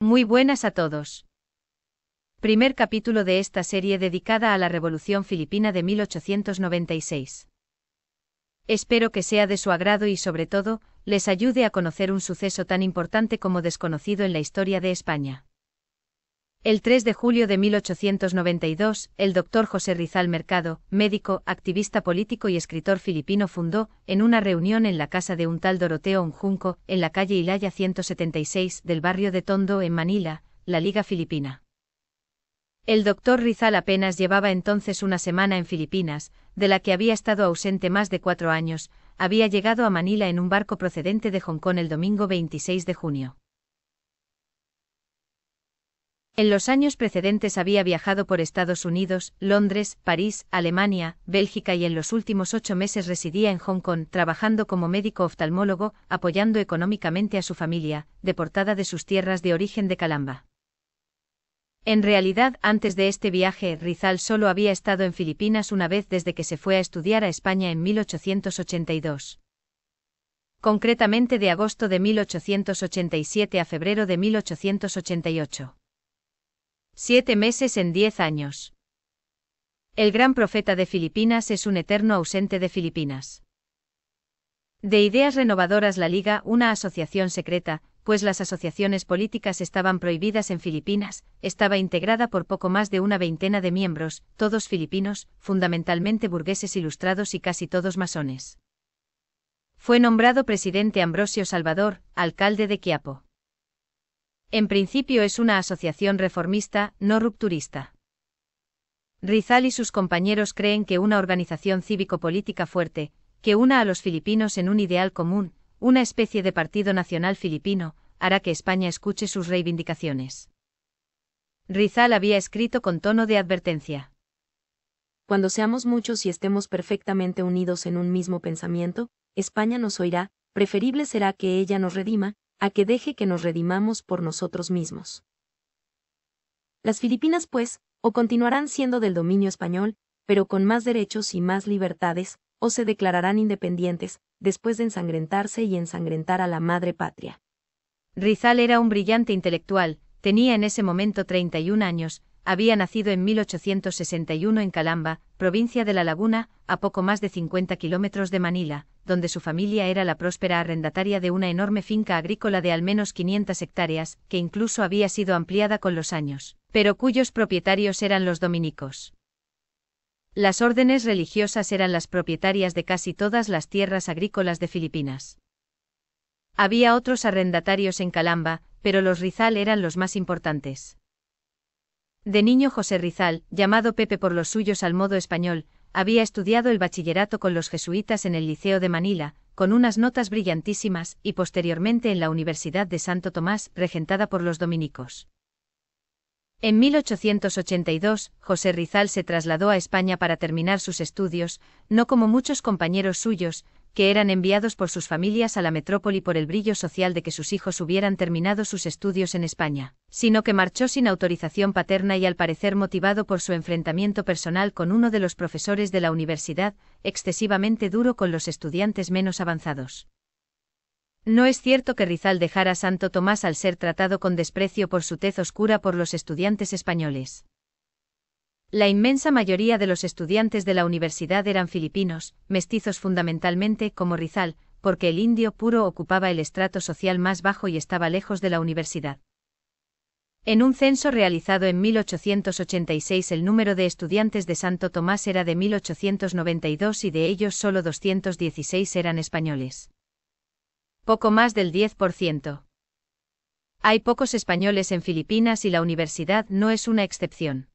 Muy buenas a todos. Primer capítulo de esta serie dedicada a la Revolución Filipina de 1896. Espero que sea de su agrado y sobre todo, les ayude a conocer un suceso tan importante como desconocido en la historia de España. El 3 de julio de 1892, el doctor José Rizal Mercado, médico, activista político y escritor filipino, fundó, en una reunión en la casa de un tal Doroteo Unjunco, en la calle Hilaya 176 del barrio de Tondo, en Manila, la Liga Filipina. El doctor Rizal apenas llevaba entonces una semana en Filipinas, de la que había estado ausente más de cuatro años, había llegado a Manila en un barco procedente de Hong Kong el domingo 26 de junio. En los años precedentes había viajado por Estados Unidos, Londres, París, Alemania, Bélgica y en los últimos ocho meses residía en Hong Kong, trabajando como médico oftalmólogo, apoyando económicamente a su familia, deportada de sus tierras de origen de Calamba. En realidad, antes de este viaje, Rizal solo había estado en Filipinas una vez desde que se fue a estudiar a España en 1882 concretamente de agosto de 1887 a febrero de 1888 siete meses en diez años. El gran profeta de Filipinas es un eterno ausente de Filipinas. De ideas renovadoras la Liga, una asociación secreta, pues las asociaciones políticas estaban prohibidas en Filipinas, estaba integrada por poco más de una veintena de miembros, todos filipinos, fundamentalmente burgueses ilustrados y casi todos masones. Fue nombrado presidente Ambrosio Salvador, alcalde de Quiapo. En principio es una asociación reformista, no rupturista. Rizal y sus compañeros creen que una organización cívico-política fuerte, que una a los filipinos en un ideal común, una especie de partido nacional filipino, hará que España escuche sus reivindicaciones. Rizal había escrito con tono de advertencia. Cuando seamos muchos y estemos perfectamente unidos en un mismo pensamiento, España nos oirá, preferible será que ella nos redima, a que deje que nos redimamos por nosotros mismos. Las Filipinas, pues, o continuarán siendo del dominio español, pero con más derechos y más libertades, o se declararán independientes, después de ensangrentarse y ensangrentar a la madre patria. Rizal era un brillante intelectual, tenía en ese momento 31 años, había nacido en 1861 en Calamba, provincia de La Laguna, a poco más de 50 kilómetros de Manila, donde su familia era la próspera arrendataria de una enorme finca agrícola de al menos 500 hectáreas, que incluso había sido ampliada con los años, pero cuyos propietarios eran los dominicos. Las órdenes religiosas eran las propietarias de casi todas las tierras agrícolas de Filipinas. Había otros arrendatarios en Calamba, pero los Rizal eran los más importantes. De niño José Rizal, llamado Pepe por los suyos al modo español, había estudiado el bachillerato con los jesuitas en el Liceo de Manila, con unas notas brillantísimas, y posteriormente en la Universidad de Santo Tomás, regentada por los dominicos. En 1882, José Rizal se trasladó a España para terminar sus estudios, no como muchos compañeros suyos, que eran enviados por sus familias a la metrópoli por el brillo social de que sus hijos hubieran terminado sus estudios en España, sino que marchó sin autorización paterna y al parecer motivado por su enfrentamiento personal con uno de los profesores de la universidad, excesivamente duro con los estudiantes menos avanzados. No es cierto que Rizal dejara Santo Tomás al ser tratado con desprecio por su tez oscura por los estudiantes españoles. La inmensa mayoría de los estudiantes de la universidad eran filipinos, mestizos fundamentalmente, como Rizal, porque el indio puro ocupaba el estrato social más bajo y estaba lejos de la universidad. En un censo realizado en 1886 el número de estudiantes de Santo Tomás era de 1892 y de ellos solo 216 eran españoles. Poco más del 10%. Hay pocos españoles en Filipinas y la universidad no es una excepción.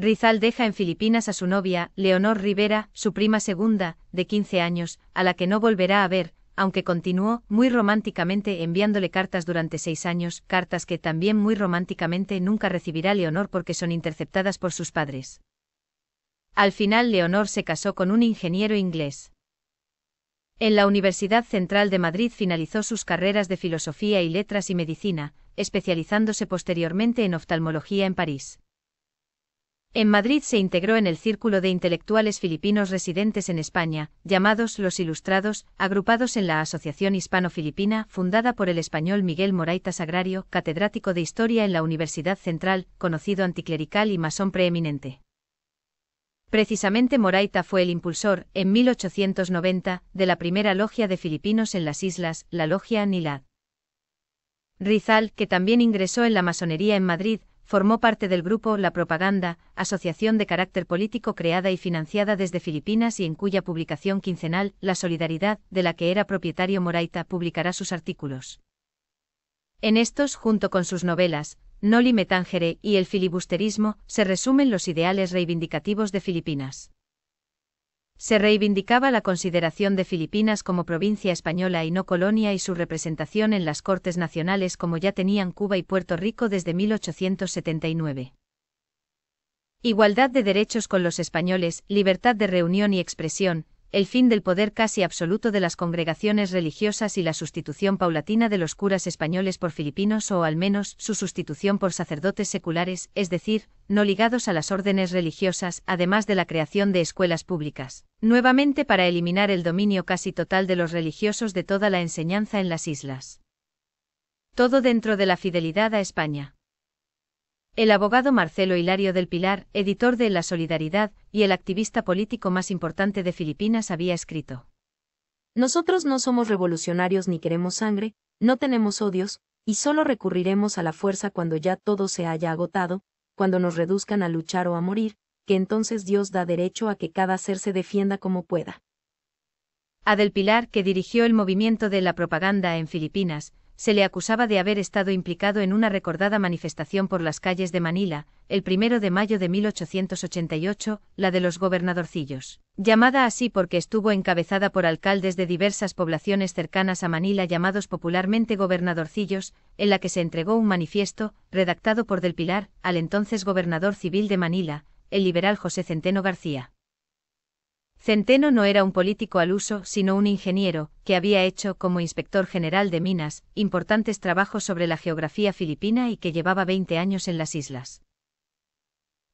Rizal deja en Filipinas a su novia, Leonor Rivera, su prima segunda, de 15 años, a la que no volverá a ver, aunque continuó, muy románticamente, enviándole cartas durante seis años, cartas que también muy románticamente nunca recibirá Leonor porque son interceptadas por sus padres. Al final Leonor se casó con un ingeniero inglés. En la Universidad Central de Madrid finalizó sus carreras de Filosofía y Letras y Medicina, especializándose posteriormente en oftalmología en París. En Madrid se integró en el círculo de intelectuales filipinos residentes en España, llamados los Ilustrados, agrupados en la Asociación Hispano-Filipina, fundada por el español Miguel Moraita Sagrario, catedrático de Historia en la Universidad Central, conocido anticlerical y masón preeminente. Precisamente Moraita fue el impulsor, en 1890, de la primera logia de filipinos en las islas, la Logia Nilad. Rizal, que también ingresó en la masonería en Madrid, formó parte del grupo La Propaganda, asociación de carácter político creada y financiada desde Filipinas y en cuya publicación quincenal, La Solidaridad, de la que era propietario Moraita, publicará sus artículos. En estos, junto con sus novelas, Noli Metangere y El filibusterismo, se resumen los ideales reivindicativos de Filipinas. Se reivindicaba la consideración de Filipinas como provincia española y no colonia y su representación en las Cortes Nacionales como ya tenían Cuba y Puerto Rico desde 1879. Igualdad de derechos con los españoles, libertad de reunión y expresión, el fin del poder casi absoluto de las congregaciones religiosas y la sustitución paulatina de los curas españoles por filipinos o al menos su sustitución por sacerdotes seculares, es decir, no ligados a las órdenes religiosas, además de la creación de escuelas públicas, nuevamente para eliminar el dominio casi total de los religiosos de toda la enseñanza en las islas. Todo dentro de la fidelidad a España. El abogado Marcelo Hilario del Pilar, editor de La Solidaridad y el activista político más importante de Filipinas, había escrito. Nosotros no somos revolucionarios ni queremos sangre, no tenemos odios, y solo recurriremos a la fuerza cuando ya todo se haya agotado, cuando nos reduzcan a luchar o a morir, que entonces Dios da derecho a que cada ser se defienda como pueda. A Del Pilar, que dirigió el movimiento de la propaganda en Filipinas, se le acusaba de haber estado implicado en una recordada manifestación por las calles de Manila, el primero de mayo de 1888, la de los gobernadorcillos, llamada así porque estuvo encabezada por alcaldes de diversas poblaciones cercanas a Manila llamados popularmente gobernadorcillos, en la que se entregó un manifiesto, redactado por Del Pilar, al entonces gobernador civil de Manila, el liberal José Centeno García. Centeno no era un político al uso, sino un ingeniero, que había hecho, como inspector general de minas, importantes trabajos sobre la geografía filipina y que llevaba veinte años en las islas.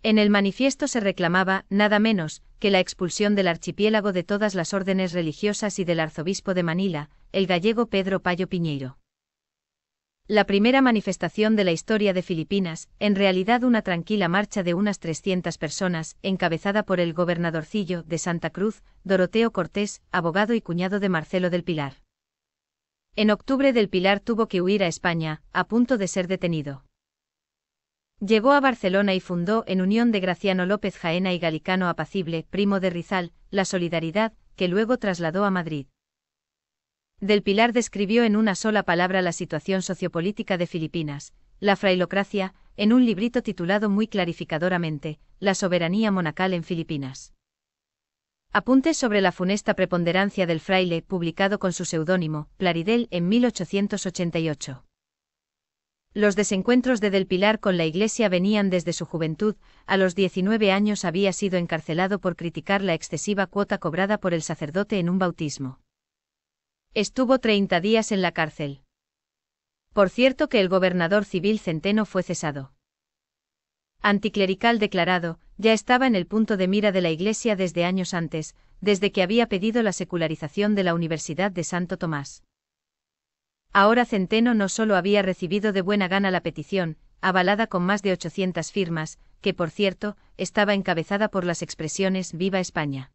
En el manifiesto se reclamaba, nada menos, que la expulsión del archipiélago de todas las órdenes religiosas y del arzobispo de Manila, el gallego Pedro Payo Piñeiro. La primera manifestación de la historia de Filipinas, en realidad una tranquila marcha de unas 300 personas, encabezada por el gobernadorcillo de Santa Cruz, Doroteo Cortés, abogado y cuñado de Marcelo del Pilar. En octubre del Pilar tuvo que huir a España, a punto de ser detenido. Llegó a Barcelona y fundó, en unión de Graciano López Jaena y Galicano Apacible, primo de Rizal, la Solidaridad, que luego trasladó a Madrid. Del Pilar describió en una sola palabra la situación sociopolítica de Filipinas, la frailocracia, en un librito titulado muy clarificadoramente, La soberanía monacal en Filipinas. Apuntes sobre la funesta preponderancia del fraile, publicado con su seudónimo, Plaridel, en 1888. Los desencuentros de Del Pilar con la Iglesia venían desde su juventud, a los 19 años había sido encarcelado por criticar la excesiva cuota cobrada por el sacerdote en un bautismo. Estuvo 30 días en la cárcel. Por cierto que el gobernador civil Centeno fue cesado. Anticlerical declarado, ya estaba en el punto de mira de la Iglesia desde años antes, desde que había pedido la secularización de la Universidad de Santo Tomás. Ahora Centeno no solo había recibido de buena gana la petición, avalada con más de 800 firmas, que por cierto, estaba encabezada por las expresiones Viva España.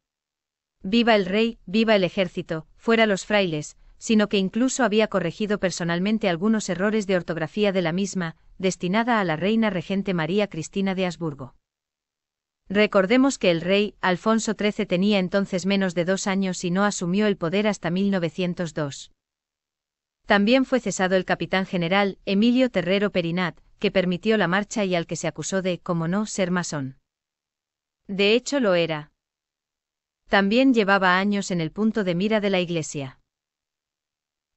Viva el rey, viva el ejército, fuera los frailes, sino que incluso había corregido personalmente algunos errores de ortografía de la misma, destinada a la reina regente María Cristina de Habsburgo. Recordemos que el rey, Alfonso XIII, tenía entonces menos de dos años y no asumió el poder hasta 1902. También fue cesado el capitán general, Emilio Terrero Perinat, que permitió la marcha y al que se acusó de, como no, ser masón. De hecho lo era. También llevaba años en el punto de mira de la Iglesia.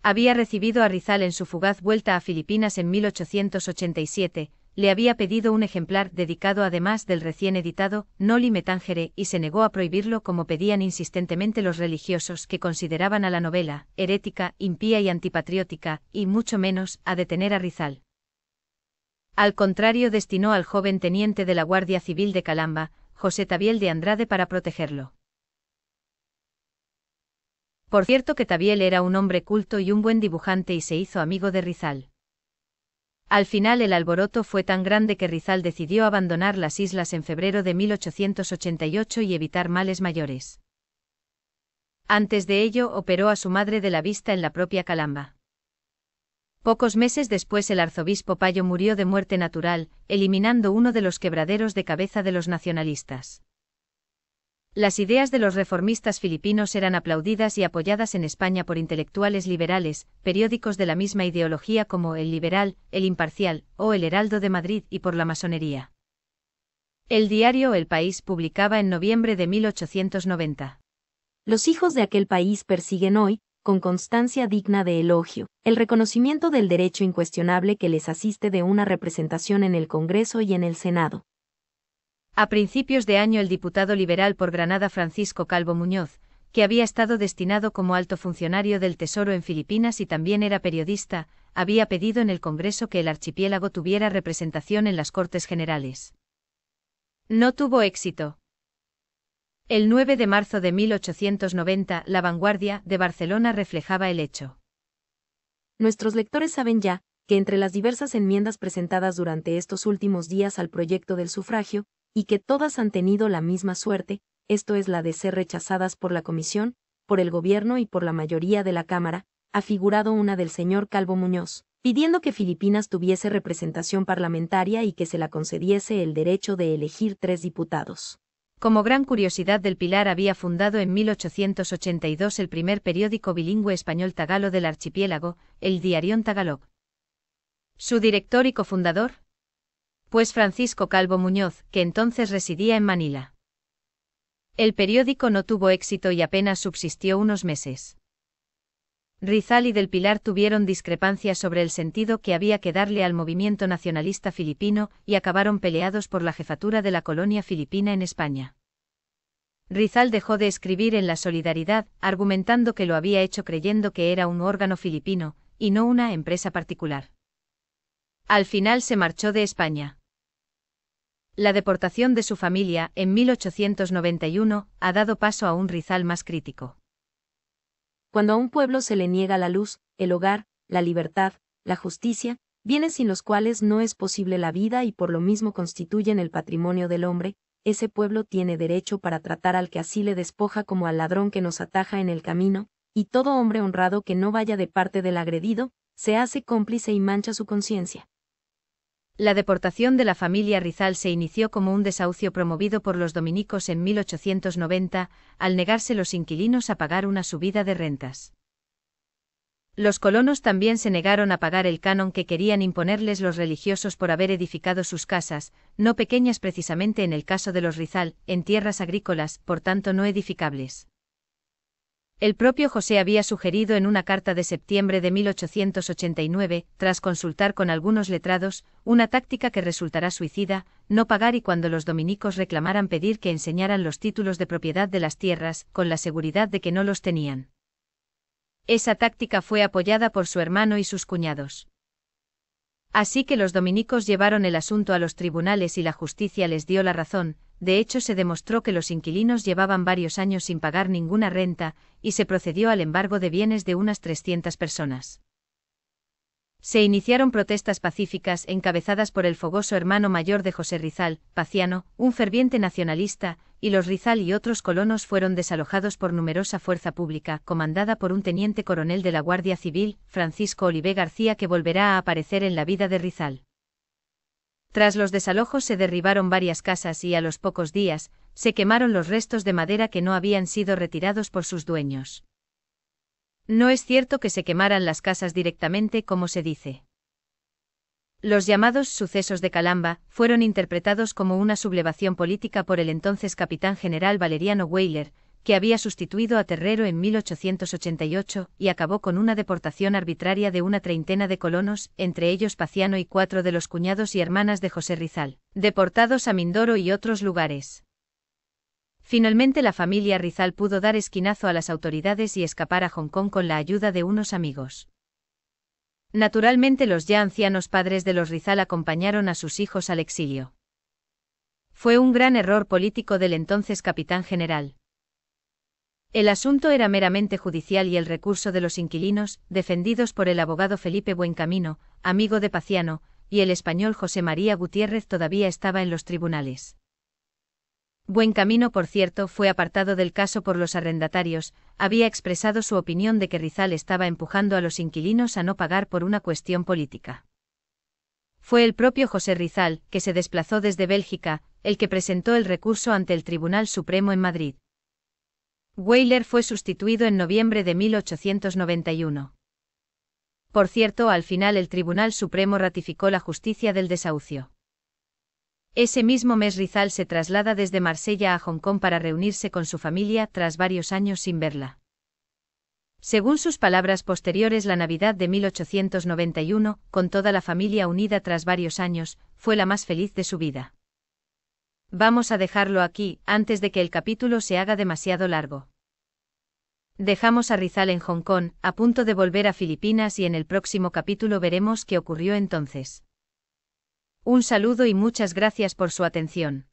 Había recibido a Rizal en su fugaz vuelta a Filipinas en 1887, le había pedido un ejemplar dedicado además del recién editado Noli Metangere y se negó a prohibirlo como pedían insistentemente los religiosos que consideraban a la novela herética, impía y antipatriótica, y mucho menos a detener a Rizal. Al contrario, destinó al joven teniente de la Guardia Civil de Calamba, José Tabiel de Andrade, para protegerlo. Por cierto que Tabiel era un hombre culto y un buen dibujante y se hizo amigo de Rizal. Al final el alboroto fue tan grande que Rizal decidió abandonar las islas en febrero de 1888 y evitar males mayores. Antes de ello operó a su madre de la vista en la propia Calamba. Pocos meses después el arzobispo Payo murió de muerte natural, eliminando uno de los quebraderos de cabeza de los nacionalistas. Las ideas de los reformistas filipinos eran aplaudidas y apoyadas en España por intelectuales liberales, periódicos de la misma ideología como El Liberal, El Imparcial o El Heraldo de Madrid y por la masonería. El diario El País publicaba en noviembre de 1890. Los hijos de aquel país persiguen hoy, con constancia digna de elogio, el reconocimiento del derecho incuestionable que les asiste de una representación en el Congreso y en el Senado. A principios de año el diputado liberal por Granada Francisco Calvo Muñoz, que había estado destinado como alto funcionario del Tesoro en Filipinas y también era periodista, había pedido en el Congreso que el archipiélago tuviera representación en las Cortes Generales. No tuvo éxito. El 9 de marzo de 1890, La Vanguardia de Barcelona reflejaba el hecho. Nuestros lectores saben ya que entre las diversas enmiendas presentadas durante estos últimos días al proyecto del sufragio, y que todas han tenido la misma suerte, esto es la de ser rechazadas por la Comisión, por el Gobierno y por la mayoría de la Cámara, ha figurado una del señor Calvo Muñoz, pidiendo que Filipinas tuviese representación parlamentaria y que se la concediese el derecho de elegir tres diputados. Como gran curiosidad del Pilar había fundado en 1882 el primer periódico bilingüe español tagalo del archipiélago, el Diarión Tagalog. Su director y cofundador, pues Francisco Calvo Muñoz, que entonces residía en Manila. El periódico no tuvo éxito y apenas subsistió unos meses. Rizal y del Pilar tuvieron discrepancias sobre el sentido que había que darle al movimiento nacionalista filipino y acabaron peleados por la jefatura de la colonia filipina en España. Rizal dejó de escribir en La Solidaridad, argumentando que lo había hecho creyendo que era un órgano filipino, y no una empresa particular. Al final se marchó de España. La deportación de su familia en 1891 ha dado paso a un rizal más crítico. Cuando a un pueblo se le niega la luz, el hogar, la libertad, la justicia, bienes sin los cuales no es posible la vida y por lo mismo constituyen el patrimonio del hombre, ese pueblo tiene derecho para tratar al que así le despoja como al ladrón que nos ataja en el camino, y todo hombre honrado que no vaya de parte del agredido, se hace cómplice y mancha su conciencia. La deportación de la familia Rizal se inició como un desahucio promovido por los dominicos en 1890, al negarse los inquilinos a pagar una subida de rentas. Los colonos también se negaron a pagar el canon que querían imponerles los religiosos por haber edificado sus casas, no pequeñas precisamente en el caso de los Rizal, en tierras agrícolas, por tanto no edificables. El propio José había sugerido en una carta de septiembre de 1889, tras consultar con algunos letrados, una táctica que resultará suicida, no pagar y cuando los dominicos reclamaran pedir que enseñaran los títulos de propiedad de las tierras, con la seguridad de que no los tenían. Esa táctica fue apoyada por su hermano y sus cuñados. Así que los dominicos llevaron el asunto a los tribunales y la justicia les dio la razón, de hecho se demostró que los inquilinos llevaban varios años sin pagar ninguna renta, y se procedió al embargo de bienes de unas 300 personas. Se iniciaron protestas pacíficas encabezadas por el fogoso hermano mayor de José Rizal, Paciano, un ferviente nacionalista, y los Rizal y otros colonos fueron desalojados por numerosa fuerza pública, comandada por un teniente coronel de la Guardia Civil, Francisco Olivé García, que volverá a aparecer en la vida de Rizal. Tras los desalojos se derribaron varias casas y a los pocos días, se quemaron los restos de madera que no habían sido retirados por sus dueños. No es cierto que se quemaran las casas directamente como se dice. Los llamados sucesos de Calamba fueron interpretados como una sublevación política por el entonces capitán general Valeriano Weyler, que había sustituido a Terrero en 1888 y acabó con una deportación arbitraria de una treintena de colonos, entre ellos Paciano y cuatro de los cuñados y hermanas de José Rizal, deportados a Mindoro y otros lugares. Finalmente la familia Rizal pudo dar esquinazo a las autoridades y escapar a Hong Kong con la ayuda de unos amigos. Naturalmente los ya ancianos padres de los Rizal acompañaron a sus hijos al exilio. Fue un gran error político del entonces capitán general. El asunto era meramente judicial y el recurso de los inquilinos, defendidos por el abogado Felipe Buencamino, amigo de Paciano, y el español José María Gutiérrez todavía estaba en los tribunales. Buen Camino, por cierto, fue apartado del caso por los arrendatarios, había expresado su opinión de que Rizal estaba empujando a los inquilinos a no pagar por una cuestión política. Fue el propio José Rizal, que se desplazó desde Bélgica, el que presentó el recurso ante el Tribunal Supremo en Madrid. Weiler fue sustituido en noviembre de 1891. Por cierto, al final el Tribunal Supremo ratificó la justicia del desahucio. Ese mismo mes Rizal se traslada desde Marsella a Hong Kong para reunirse con su familia tras varios años sin verla. Según sus palabras posteriores, la Navidad de 1891, con toda la familia unida tras varios años, fue la más feliz de su vida. Vamos a dejarlo aquí, antes de que el capítulo se haga demasiado largo. Dejamos a Rizal en Hong Kong, a punto de volver a Filipinas y en el próximo capítulo veremos qué ocurrió entonces. Un saludo y muchas gracias por su atención.